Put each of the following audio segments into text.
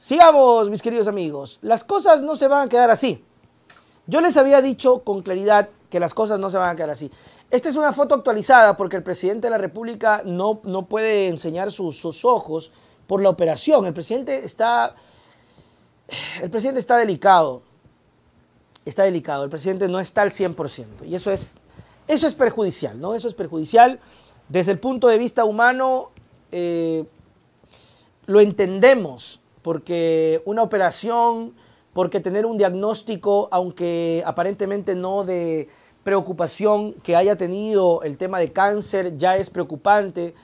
Sigamos, mis queridos amigos. Las cosas no se van a quedar así. Yo les había dicho con claridad que las cosas no se van a quedar así. Esta es una foto actualizada porque el presidente de la República no, no puede enseñar sus, ojos por la operación. El presidente está. El presidente está delicado. Está delicado. El presidente no está al 100%. Y eso es, eso es perjudicial, ¿no? Eso es perjudicial. Desde el punto de vista humano, eh, lo entendemos porque una operación, porque tener un diagnóstico, aunque aparentemente no de preocupación que haya tenido el tema de cáncer, ya es preocupante.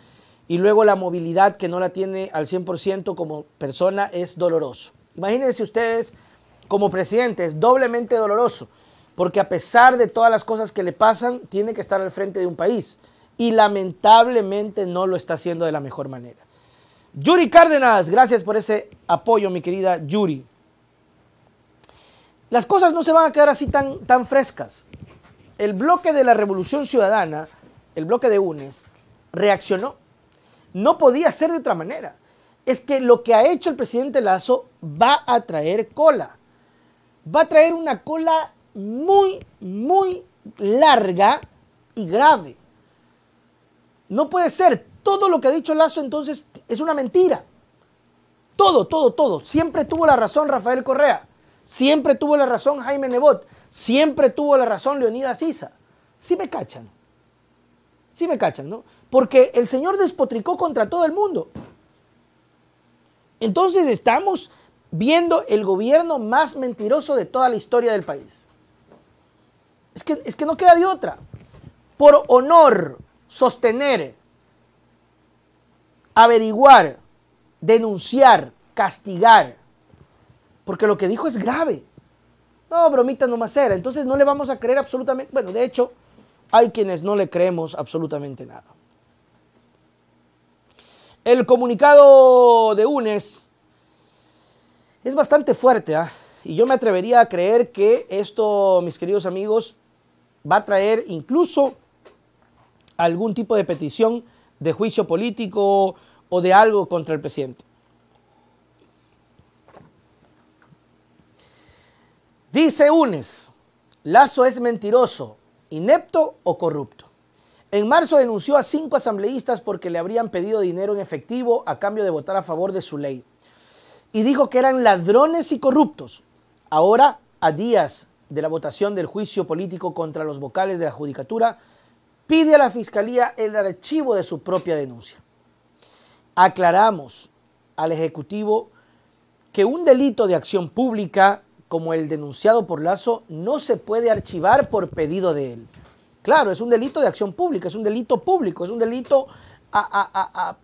Y luego la movilidad que no la tiene al 100% como persona es doloroso. Imagínense ustedes como presidente, es doblemente doloroso, porque a pesar de todas las cosas que le pasan, tiene que estar al frente de un país. Y lamentablemente no lo está haciendo de la mejor manera. Yuri Cárdenas, gracias por ese apoyo, mi querida Yuri. Las cosas no se van a quedar así tan, tan frescas. El bloque de la Revolución Ciudadana, el bloque de UNES, reaccionó. No podía ser de otra manera. Es que lo que ha hecho el presidente Lazo va a traer cola. Va a traer una cola muy, muy larga y grave. No puede ser todo lo que ha dicho Lazo entonces es una mentira. Todo, todo, todo. Siempre tuvo la razón Rafael Correa. Siempre tuvo la razón Jaime Nebot. Siempre tuvo la razón Leonida Sisa. Sí me cachan. Sí me cachan, ¿no? Porque el señor despotricó contra todo el mundo. Entonces estamos viendo el gobierno más mentiroso de toda la historia del país. Es que, es que no queda de otra. Por honor, sostener averiguar, denunciar, castigar. Porque lo que dijo es grave. No, bromita no era. Entonces no le vamos a creer absolutamente. Bueno, de hecho, hay quienes no le creemos absolutamente nada. El comunicado de UNES es bastante fuerte. ¿ah? Y yo me atrevería a creer que esto, mis queridos amigos, va a traer incluso algún tipo de petición de juicio político o de algo contra el presidente. Dice UNES, Lazo es mentiroso, inepto o corrupto. En marzo denunció a cinco asambleístas porque le habrían pedido dinero en efectivo a cambio de votar a favor de su ley. Y dijo que eran ladrones y corruptos. Ahora, a días de la votación del juicio político contra los vocales de la Judicatura, pide a la Fiscalía el archivo de su propia denuncia. Aclaramos al Ejecutivo que un delito de acción pública como el denunciado por Lazo no se puede archivar por pedido de él. Claro, es un delito de acción pública, es un delito público, es un delito a,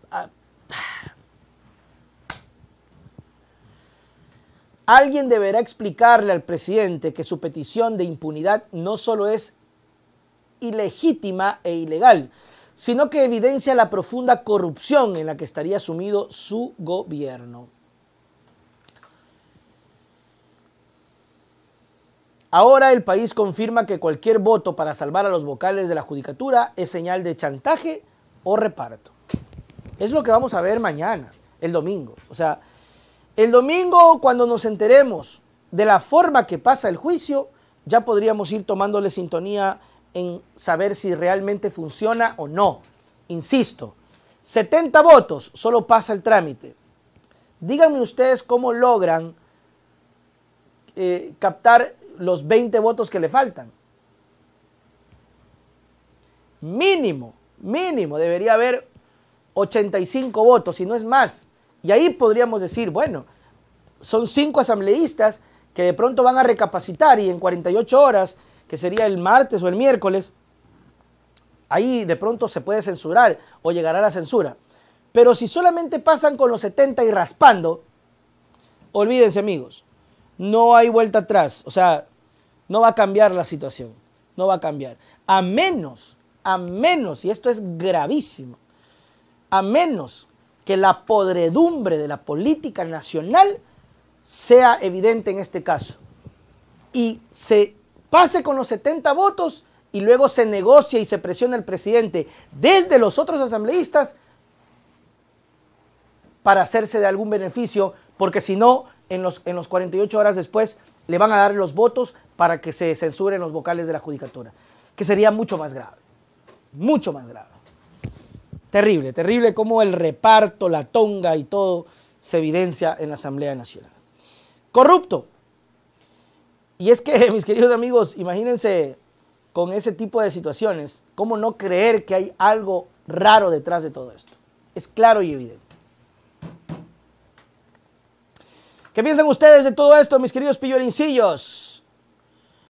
Alguien deberá explicarle al presidente que su petición de impunidad no solo es ilegítima e ilegal, sino que evidencia la profunda corrupción en la que estaría sumido su gobierno. Ahora el país confirma que cualquier voto para salvar a los vocales de la judicatura es señal de chantaje o reparto. Es lo que vamos a ver mañana, el domingo. O sea, el domingo cuando nos enteremos de la forma que pasa el juicio, ya podríamos ir tomándole sintonía en saber si realmente funciona o no. Insisto, 70 votos, solo pasa el trámite. Díganme ustedes cómo logran eh, captar los 20 votos que le faltan. Mínimo, mínimo, debería haber 85 votos, si no es más. Y ahí podríamos decir, bueno, son cinco asambleístas que de pronto van a recapacitar y en 48 horas que sería el martes o el miércoles, ahí de pronto se puede censurar o llegará la censura. Pero si solamente pasan con los 70 y raspando, olvídense amigos, no hay vuelta atrás, o sea, no va a cambiar la situación, no va a cambiar. A menos, a menos, y esto es gravísimo, a menos que la podredumbre de la política nacional sea evidente en este caso y se pase con los 70 votos y luego se negocia y se presiona el presidente desde los otros asambleístas para hacerse de algún beneficio, porque si no, en los, en los 48 horas después le van a dar los votos para que se censuren los vocales de la judicatura, que sería mucho más grave, mucho más grave. Terrible, terrible como el reparto, la tonga y todo se evidencia en la Asamblea Nacional. Corrupto, y es que, mis queridos amigos, imagínense con ese tipo de situaciones, cómo no creer que hay algo raro detrás de todo esto. Es claro y evidente. ¿Qué piensan ustedes de todo esto, mis queridos pillorincillos?